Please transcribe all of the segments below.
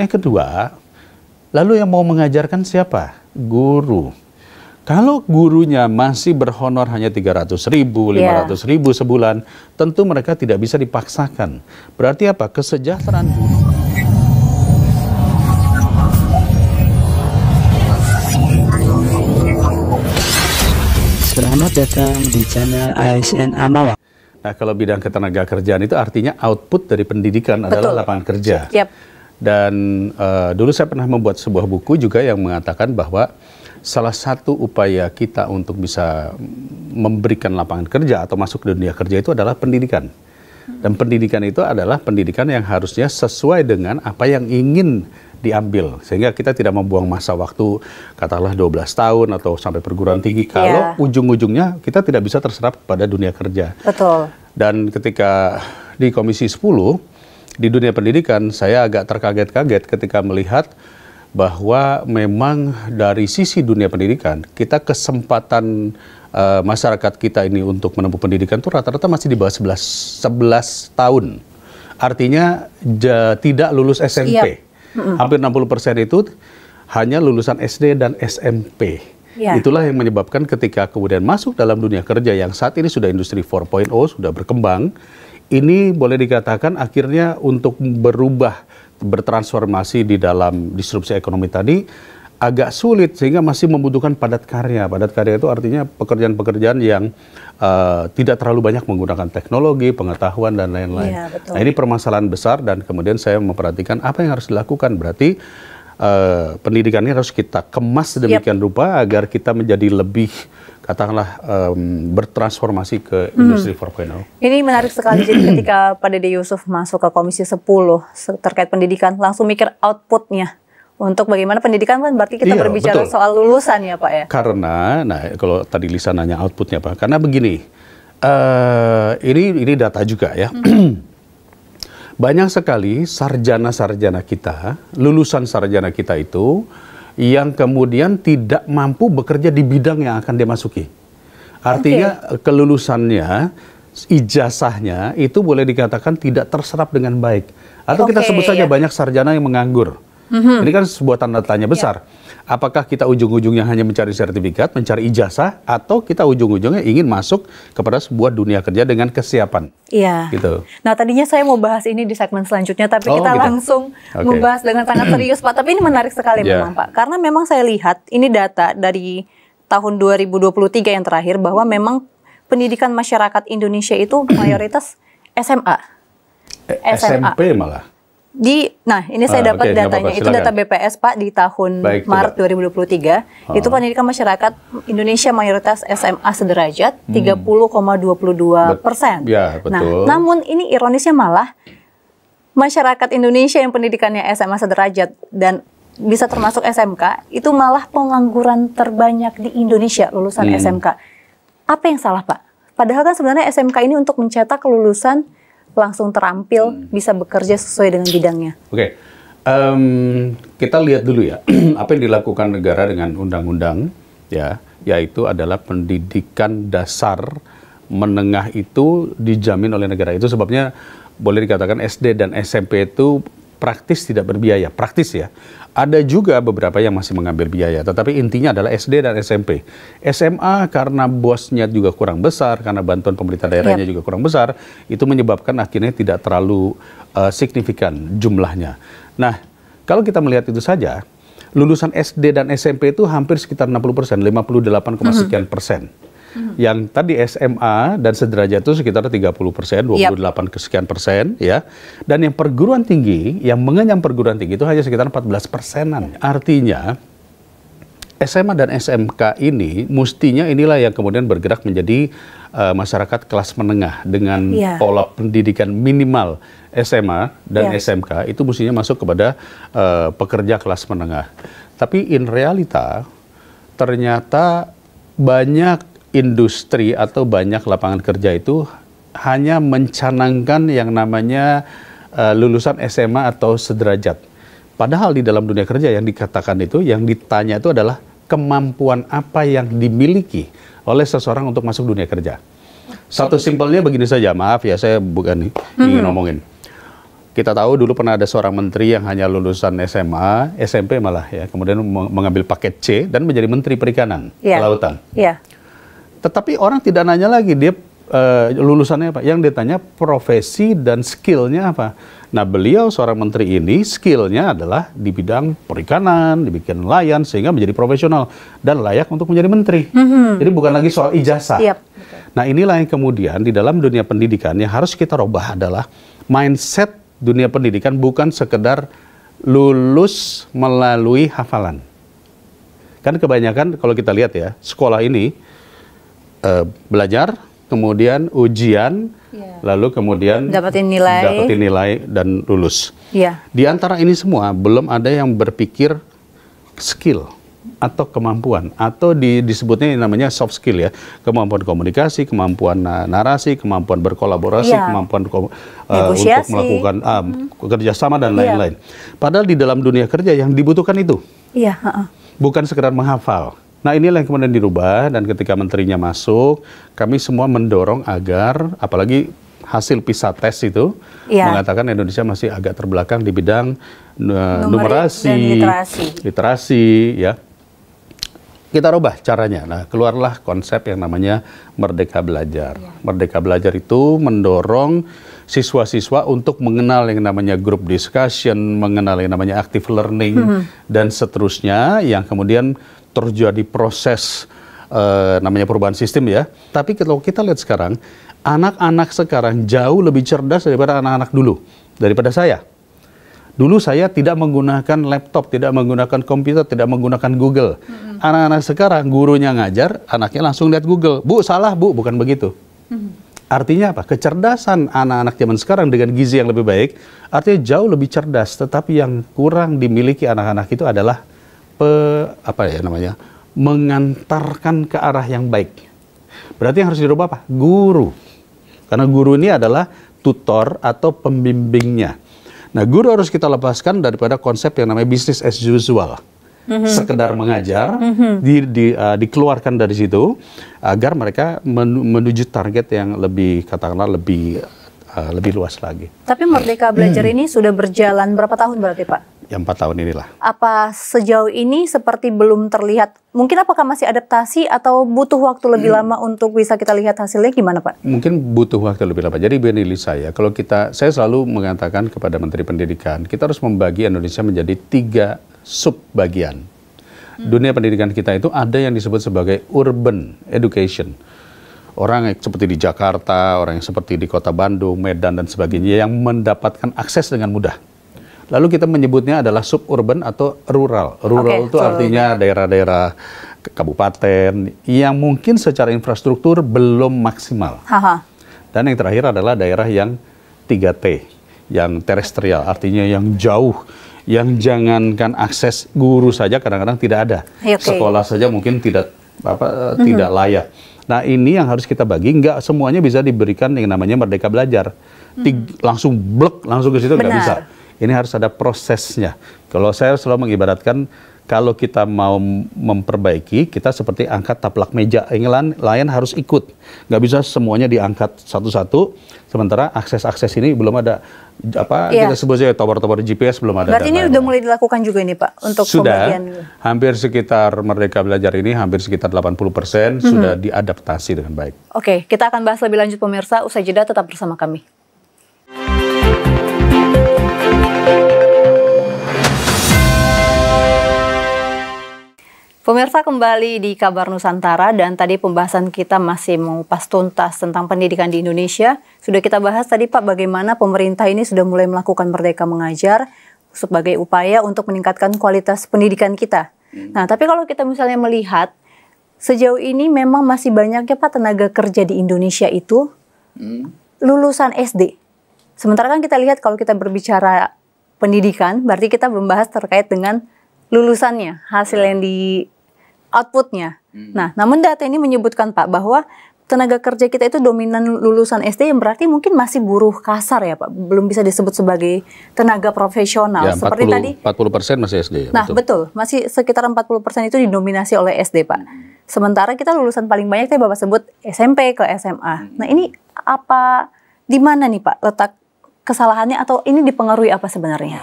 Yang kedua, lalu yang mau mengajarkan siapa? Guru. Kalau gurunya masih berhonor hanya 300 ribu, 500 iya. ribu sebulan, tentu mereka tidak bisa dipaksakan. Berarti apa? Kesejahteraan guru. Selamat datang di channel ASN Amawa. Nah, kalau bidang ketenaga kerjaan itu artinya output dari pendidikan Betul. adalah lapangan kerja. Yep. Dan uh, dulu saya pernah membuat sebuah buku juga yang mengatakan bahwa salah satu upaya kita untuk bisa memberikan lapangan kerja atau masuk ke dunia kerja itu adalah pendidikan. Dan pendidikan itu adalah pendidikan yang harusnya sesuai dengan apa yang ingin diambil sehingga kita tidak membuang masa waktu katalah 12 tahun atau sampai perguruan tinggi iya. kalau ujung-ujungnya kita tidak bisa terserap pada dunia kerja. Betul. Dan ketika di Komisi 10 di dunia pendidikan saya agak terkaget-kaget ketika melihat bahwa memang dari sisi dunia pendidikan kita kesempatan uh, masyarakat kita ini untuk menempuh pendidikan itu rata-rata masih di bawah 11 11 tahun. Artinya ja, tidak lulus SMP. Siap. Hampir 60% itu hanya lulusan SD dan SMP. Ya. Itulah yang menyebabkan ketika kemudian masuk dalam dunia kerja yang saat ini sudah industri 4.0 sudah berkembang, ini boleh dikatakan akhirnya untuk berubah bertransformasi di dalam disrupsi ekonomi tadi agak sulit sehingga masih membutuhkan padat karya. Padat karya itu artinya pekerjaan-pekerjaan yang uh, tidak terlalu banyak menggunakan teknologi, pengetahuan dan lain-lain. Ya, nah, ini permasalahan besar dan kemudian saya memperhatikan apa yang harus dilakukan. Berarti uh, eh, pendidikan ini harus kita kemas demikian yep. rupa agar kita menjadi lebih katakanlah um, bertransformasi ke hmm. industri hmm. 4.0. Ini menarik sekali jadi ketika Pak Dede Yusuf masuk ke Komisi 10 terkait pendidikan langsung mikir outputnya untuk bagaimana pendidikan kan berarti kita iya, berbicara betul. soal lulusan ya Pak ya. Karena nah kalau tadi Lisa nanya outputnya Pak karena begini uh, ini ini data juga ya. Hmm banyak sekali sarjana-sarjana kita, lulusan sarjana kita itu yang kemudian tidak mampu bekerja di bidang yang akan dimasuki Artinya okay. kelulusannya, ijazahnya itu boleh dikatakan tidak terserap dengan baik. Atau okay, kita sebut saja ya. banyak sarjana yang menganggur. Mm-hmm. Ini kan sebuah tanda tanya iya. besar. Yeah. Apakah kita ujung-ujungnya hanya mencari sertifikat, mencari ijazah, atau kita ujung-ujungnya ingin masuk kepada sebuah dunia kerja dengan kesiapan? Iya. Yeah. Gitu. Nah tadinya saya mau bahas ini di segmen selanjutnya, tapi oh, kita gitu. langsung okay. membahas dengan sangat serius Pak. Tapi ini menarik sekali yeah. memang Pak, karena memang saya lihat ini data dari tahun 2023 yang terakhir bahwa memang pendidikan masyarakat Indonesia itu mayoritas SMA. SMA. Eh, SMP malah di nah ini saya ah, dapat okay, datanya apa -apa, itu data BPS Pak di tahun Baik, Maret coba. 2023 ah. itu pendidikan masyarakat Indonesia mayoritas SMA sederajat hmm. 30,22 persen. Ya, nah, betul. Nah namun ini ironisnya malah masyarakat Indonesia yang pendidikannya SMA sederajat dan bisa termasuk SMK itu malah pengangguran terbanyak di Indonesia lulusan hmm. SMK. Apa yang salah Pak? Padahal kan sebenarnya SMK ini untuk mencetak lulusan langsung terampil hmm. bisa bekerja sesuai dengan bidangnya. Oke, okay. um, kita lihat dulu ya apa yang dilakukan negara dengan undang-undang ya, yaitu adalah pendidikan dasar menengah itu dijamin oleh negara. Itu sebabnya boleh dikatakan SD dan SMP itu praktis tidak berbiaya, praktis ya. Ada juga beberapa yang masih mengambil biaya, tetapi intinya adalah SD dan SMP. SMA karena bosnya juga kurang besar, karena bantuan pemerintah daerahnya yep. juga kurang besar, itu menyebabkan akhirnya tidak terlalu uh, signifikan jumlahnya. Nah, kalau kita melihat itu saja, lulusan SD dan SMP itu hampir sekitar 60 persen, 58, mm -hmm. sekian persen hmm. yang tadi SMA dan sederajat itu sekitar 30 persen, 28 yep. kesekian persen ya. Dan yang perguruan tinggi, yang mengenyam perguruan tinggi itu hanya sekitar 14 persenan. Ya. Artinya SMA dan SMK ini mestinya inilah yang kemudian bergerak menjadi uh, masyarakat kelas menengah dengan yeah. pola pendidikan minimal SMA dan yeah. SMK itu mestinya masuk kepada uh, pekerja kelas menengah. Tapi in realita ternyata banyak industri atau banyak lapangan kerja itu hanya mencanangkan yang namanya uh, lulusan SMA atau sederajat. Padahal di dalam dunia kerja yang dikatakan itu, yang ditanya itu adalah kemampuan apa yang dimiliki oleh seseorang untuk masuk dunia kerja. Satu simpelnya begini saja, maaf ya saya bukan hmm. ingin mm-hmm. ngomongin. Kita tahu dulu pernah ada seorang menteri yang hanya lulusan SMA, SMP malah ya, kemudian mengambil paket C dan menjadi menteri perikanan, yeah. kelautan. Yeah. Tetapi orang tidak nanya lagi dia uh, lulusannya apa. Yang ditanya profesi dan skillnya apa. Nah beliau seorang menteri ini skillnya adalah di bidang perikanan, di bidang nelayan sehingga menjadi profesional dan layak untuk menjadi menteri. Mm -hmm. Jadi bukan lagi soal ijazah. Yep. Nah inilah yang kemudian di dalam dunia pendidikan yang harus kita rubah adalah mindset dunia pendidikan bukan sekedar lulus melalui hafalan. Kan kebanyakan kalau kita lihat ya, sekolah ini uh, belajar, kemudian ujian, yeah. lalu kemudian dapetin nilai, dapetin nilai dan lulus. Yeah. Di antara ini semua belum ada yang berpikir skill atau kemampuan atau di, disebutnya namanya soft skill ya kemampuan komunikasi kemampuan eh, narasi kemampuan berkolaborasi yeah. kemampuan kom, uh, untuk melakukan uh, hmm. kerjasama dan iya. lain-lain yeah. padahal di dalam dunia kerja yang dibutuhkan itu yeah. Iya, uh -uh. bukan sekedar menghafal Nah inilah yang kemudian dirubah dan ketika menterinya masuk, kami semua mendorong agar apalagi hasil PISA tes itu ya. mengatakan Indonesia masih agak terbelakang di bidang uh, numerasi, literasi. literasi, ya. Kita rubah caranya. Nah, keluarlah konsep yang namanya Merdeka Belajar. Ya. Merdeka Belajar itu mendorong siswa-siswa untuk mengenal yang namanya group discussion, mengenal yang namanya active learning, hmm. dan seterusnya yang kemudian terjadi proses eh, namanya perubahan sistem ya. Tapi kalau kita lihat sekarang, anak-anak sekarang jauh lebih cerdas daripada anak-anak dulu, daripada saya. Dulu saya tidak menggunakan laptop, tidak menggunakan komputer, tidak menggunakan Google. Mm-hmm. Anak-anak sekarang gurunya ngajar, anaknya langsung lihat Google. Bu salah bu, bukan begitu. Mm-hmm. Artinya apa? Kecerdasan anak-anak zaman sekarang dengan gizi yang lebih baik, artinya jauh lebih cerdas. Tetapi yang kurang dimiliki anak-anak itu adalah pe, apa ya namanya mengantarkan ke arah yang baik. Berarti yang harus dirubah apa? Guru. Karena guru ini adalah tutor atau pembimbingnya. Nah, guru harus kita lepaskan daripada konsep yang namanya bisnis as usual. Mm -hmm. sekedar mengajar mm-hmm. di, di, uh, dikeluarkan dari situ agar mereka menuju target yang lebih katakanlah lebih uh, lebih luas lagi. Tapi Merdeka Belajar mm. ini sudah berjalan berapa tahun berarti Pak? Ya empat tahun inilah. Apa sejauh ini seperti belum terlihat? Mungkin apakah masih adaptasi atau butuh waktu lebih hmm. lama untuk bisa kita lihat hasilnya gimana Pak? Mungkin butuh waktu lebih lama. Jadi Benili saya, kalau kita, saya selalu mengatakan kepada Menteri Pendidikan, kita harus membagi Indonesia menjadi tiga subbagian. Hmm. Dunia pendidikan kita itu ada yang disebut sebagai urban education orang seperti di Jakarta, orang yang seperti di kota Bandung, Medan dan sebagainya yang mendapatkan akses dengan mudah. Lalu kita menyebutnya adalah suburban atau rural. Rural itu so artinya daerah-daerah kabupaten yang mungkin secara infrastruktur belum maksimal. Aha. Dan yang terakhir adalah daerah yang 3T, yang terestrial, artinya yang jauh, yang jangankan akses guru saja kadang-kadang tidak ada. Iya, okay. Sekolah saja mungkin tidak apa mm -hmm. tidak layak. Nah ini yang harus kita bagi, nggak semuanya bisa diberikan yang namanya merdeka belajar. Mm hmm. Langsung blek, langsung ke situ nggak bisa ini harus ada prosesnya. Kalau saya selalu mengibaratkan kalau kita mau memperbaiki, kita seperti angkat taplak meja. Ingin lain harus ikut. Nggak bisa semuanya diangkat satu-satu, sementara akses-akses ini belum ada apa ya. kita sebut saja tower-tower GPS belum ada. Berarti ini sudah mulai dilakukan juga ini Pak untuk sudah, pembagian. Hampir sekitar Merdeka Belajar ini hampir sekitar 80% mm -hmm. sudah diadaptasi dengan baik. Oke, kita akan bahas lebih lanjut pemirsa usai jeda tetap bersama kami. Pemirsa kembali di Kabar Nusantara dan tadi pembahasan kita masih mengupas tuntas tentang pendidikan di Indonesia. Sudah kita bahas tadi Pak bagaimana pemerintah ini sudah mulai melakukan merdeka mengajar sebagai upaya untuk meningkatkan kualitas pendidikan kita. Hmm. Nah, tapi kalau kita misalnya melihat sejauh ini memang masih banyaknya Pak tenaga kerja di Indonesia itu hmm. lulusan SD. Sementara kan kita lihat kalau kita berbicara pendidikan berarti kita membahas terkait dengan lulusannya, hasil ya. yang di outputnya. Hmm. Nah, namun data ini menyebutkan Pak bahwa tenaga kerja kita itu dominan lulusan SD yang berarti mungkin masih buruh kasar ya Pak, belum bisa disebut sebagai tenaga profesional. Ya, 40, Seperti tadi 40 persen masih SD. Ya, nah betul. betul, masih sekitar 40 persen itu didominasi oleh SD Pak. Hmm. Sementara kita lulusan paling banyak tadi Bapak sebut SMP ke SMA. Hmm. Nah ini apa di mana nih Pak letak kesalahannya atau ini dipengaruhi apa sebenarnya?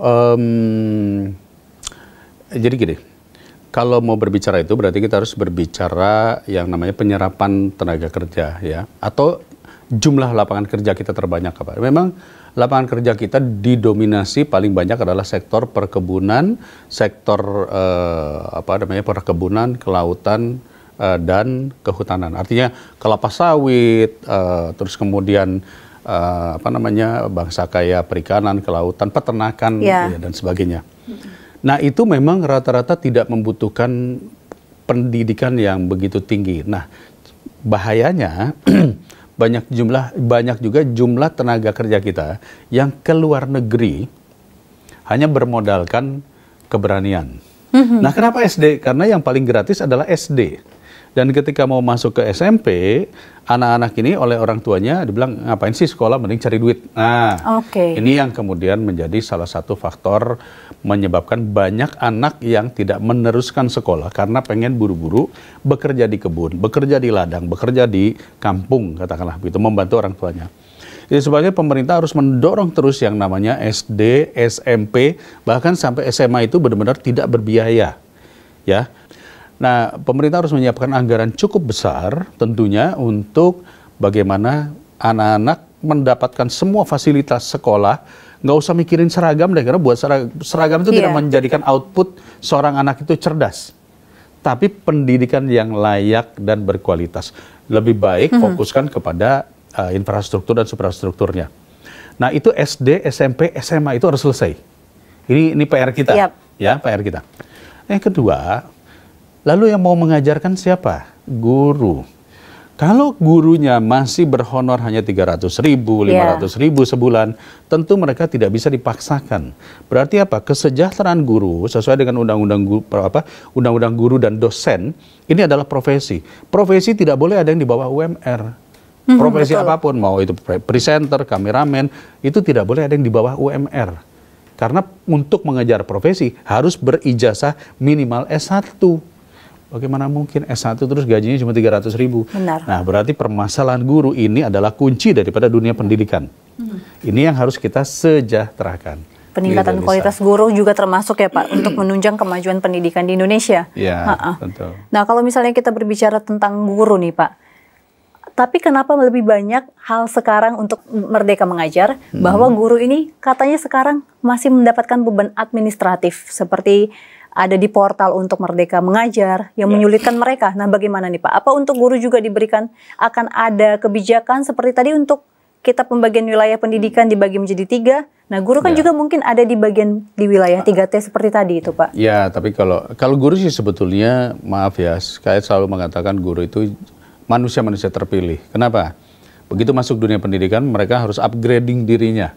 Um, jadi gini kalau mau berbicara itu berarti kita harus berbicara yang namanya penyerapan tenaga kerja ya atau jumlah lapangan kerja kita terbanyak apa? Memang lapangan kerja kita didominasi paling banyak adalah sektor perkebunan, sektor eh, apa namanya perkebunan, kelautan eh, dan kehutanan. Artinya kelapa sawit, eh, terus kemudian eh, apa namanya bangsa kaya perikanan, kelautan, peternakan yeah. ya, iya, dan sebagainya. -hmm. Nah itu memang rata-rata tidak membutuhkan pendidikan yang begitu tinggi. Nah bahayanya banyak jumlah banyak juga jumlah tenaga kerja kita yang ke luar negeri hanya bermodalkan keberanian. Mhm. Nah kenapa SD? Karena yang paling gratis adalah SD. Dan ketika mau masuk ke SMP, anak-anak ini oleh orang tuanya dibilang ngapain sih sekolah mending cari duit. Nah, okay. ini yang kemudian menjadi salah satu faktor menyebabkan banyak anak yang tidak meneruskan sekolah karena pengen buru-buru bekerja di kebun, bekerja di ladang, bekerja di kampung katakanlah begitu membantu orang tuanya. Jadi sebagai pemerintah harus mendorong terus yang namanya SD, SMP, bahkan sampai SMA itu benar-benar tidak berbiaya. Ya. Nah, pemerintah harus menyiapkan anggaran cukup besar tentunya untuk bagaimana anak-anak mendapatkan semua fasilitas sekolah nggak usah mikirin seragam deh karena buat seragam, seragam itu yeah. tidak menjadikan output seorang anak itu cerdas tapi pendidikan yang layak dan berkualitas lebih baik mm -hmm. fokuskan kepada uh, infrastruktur dan suprastrukturnya nah itu SD SMP SMA itu harus selesai ini ini PR kita yep. Iya. ya PR kita yang kedua Lalu yang mau mengajarkan siapa? Guru. Kalau gurunya masih berhonor hanya 300 ribu, 500 iya. yeah. ribu sebulan, tentu mereka tidak bisa dipaksakan. Berarti apa? Kesejahteraan guru sesuai dengan undang-undang guru, apa? Undang-undang guru dan dosen ini adalah profesi. Profesi tidak boleh ada yang di bawah UMR mhm, profesi -hmm, apapun mau itu presenter, kameramen itu tidak boleh ada yang di bawah UMR. Karena untuk mengejar profesi harus berijazah minimal S1. Bagaimana mungkin S1 terus gajinya cuma 300 ribu? Benar. Nah, berarti permasalahan guru ini adalah kunci daripada dunia pendidikan. Hmm. Ini yang harus kita sejahterakan. Peningkatan kualitas guru juga termasuk ya Pak untuk menunjang kemajuan pendidikan di Indonesia. Iya, tentu. Nah, kalau misalnya kita berbicara tentang guru nih Pak, tapi kenapa lebih banyak hal sekarang untuk merdeka mengajar hmm. bahwa guru ini katanya sekarang masih mendapatkan beban administratif seperti ada di portal untuk merdeka mengajar yang ya. menyulitkan mereka. Nah, bagaimana nih Pak? Apa untuk guru juga diberikan akan ada kebijakan seperti tadi untuk kita pembagian wilayah pendidikan dibagi menjadi tiga. Nah, guru kan ya. juga mungkin ada di bagian di wilayah 3T seperti tadi itu, Pak. Ya, tapi kalau kalau guru sih sebetulnya maaf ya, saya selalu mengatakan guru itu manusia-manusia terpilih. Kenapa? Begitu masuk dunia pendidikan, mereka harus upgrading dirinya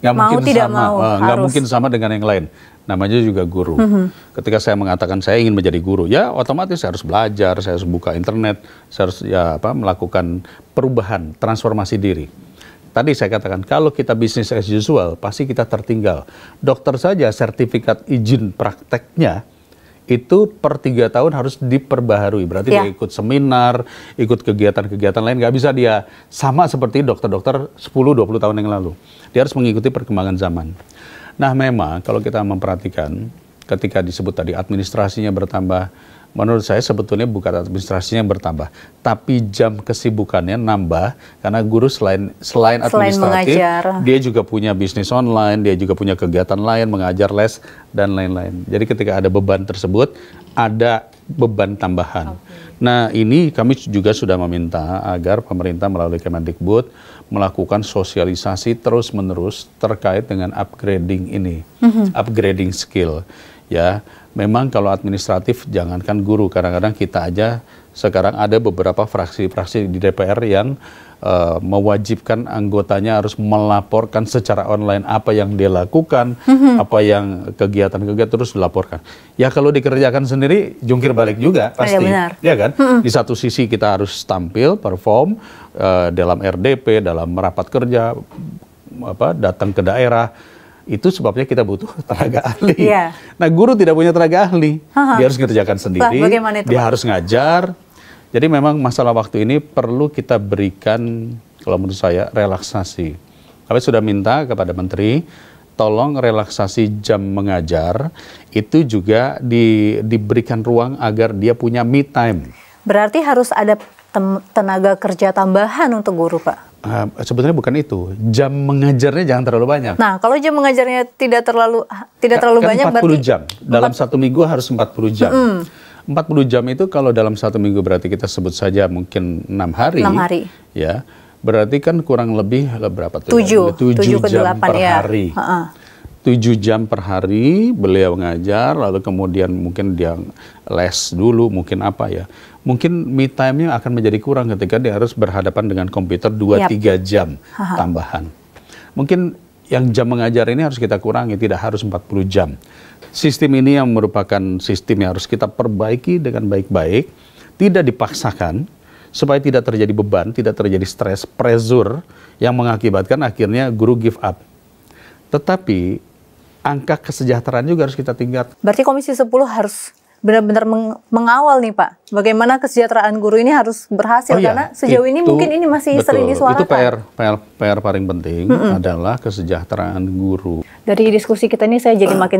nggak mau mungkin tidak sama, mau, uh, nggak mungkin sama dengan yang lain. Namanya juga guru. Mm -hmm. Ketika saya mengatakan saya ingin menjadi guru, ya otomatis saya harus belajar, saya harus buka internet, saya harus ya apa melakukan perubahan, transformasi diri. Tadi saya katakan kalau kita bisnis as usual pasti kita tertinggal. Dokter saja sertifikat izin prakteknya itu per tiga tahun harus diperbaharui. Berarti yeah. dia ikut seminar, ikut kegiatan-kegiatan lain. nggak bisa dia sama seperti dokter-dokter 10-20 tahun yang lalu. Dia harus mengikuti perkembangan zaman. Nah memang kalau kita memperhatikan ketika disebut tadi administrasinya bertambah, menurut saya sebetulnya bukan administrasinya yang bertambah, tapi jam kesibukannya nambah karena guru selain selain administratif, dia juga punya bisnis online, dia juga punya kegiatan lain, mengajar les dan lain-lain. Jadi ketika ada beban tersebut, ada beban tambahan. Okay. Nah, ini kami juga sudah meminta agar pemerintah melalui Kemendikbud melakukan sosialisasi terus-menerus terkait dengan upgrading ini, mm -hmm. upgrading skill ya memang kalau administratif jangankan guru kadang-kadang kita aja sekarang ada beberapa fraksi-fraksi di DPR yang uh, mewajibkan anggotanya harus melaporkan secara online apa yang dia lakukan, mhm. apa yang kegiatan-kegiatan terus dilaporkan. Ya kalau dikerjakan sendiri jungkir balik juga iya, pasti, ya, benar. ya kan? Mhm. Di satu sisi kita harus tampil, perform uh, dalam RDP, dalam rapat kerja, apa datang ke daerah itu sebabnya kita butuh tenaga ahli. Yeah. Nah, guru tidak punya tenaga ahli. Dia harus ngerjakan sendiri, bah, dia harus ngajar. Jadi memang masalah waktu ini perlu kita berikan kalau menurut saya relaksasi. Kami sudah minta kepada menteri tolong relaksasi jam mengajar itu juga di, diberikan ruang agar dia punya me time. Berarti harus ada tenaga kerja tambahan untuk guru, Pak? Uh, sebetulnya bukan itu. Jam mengajarnya jangan terlalu banyak. Nah, kalau jam mengajarnya tidak terlalu tidak terlalu kan, banyak 40 berarti jam. Dalam 4... satu minggu harus 40 jam. Mm -hmm. 40 jam itu kalau dalam satu minggu berarti kita sebut saja mungkin enam hari. 6 hari. Ya. Berarti kan kurang lebih berapa tuh? 7. 7, 7 ke jam 8 per ya. hari. Uh -uh. 7 jam per hari beliau ngajar lalu kemudian mungkin dia les dulu mungkin apa ya mungkin me time-nya akan menjadi kurang ketika dia harus berhadapan dengan komputer 2-3 yep. jam tambahan. Mungkin yang jam mengajar ini harus kita kurangi, tidak harus 40 jam. Sistem ini yang merupakan sistem yang harus kita perbaiki dengan baik-baik, tidak dipaksakan, supaya tidak terjadi beban, tidak terjadi stres, pressure yang mengakibatkan akhirnya guru give up. Tetapi angka kesejahteraan juga harus kita tingkat. Berarti Komisi 10 harus benar-benar meng mengawal nih Pak. Bagaimana kesejahteraan guru ini harus berhasil oh, iya. karena sejauh itu, ini mungkin ini masih betul, sering disuarakan. Itu PR PR PR paling penting mm -hmm. adalah kesejahteraan guru. Dari diskusi kita ini saya jadi makin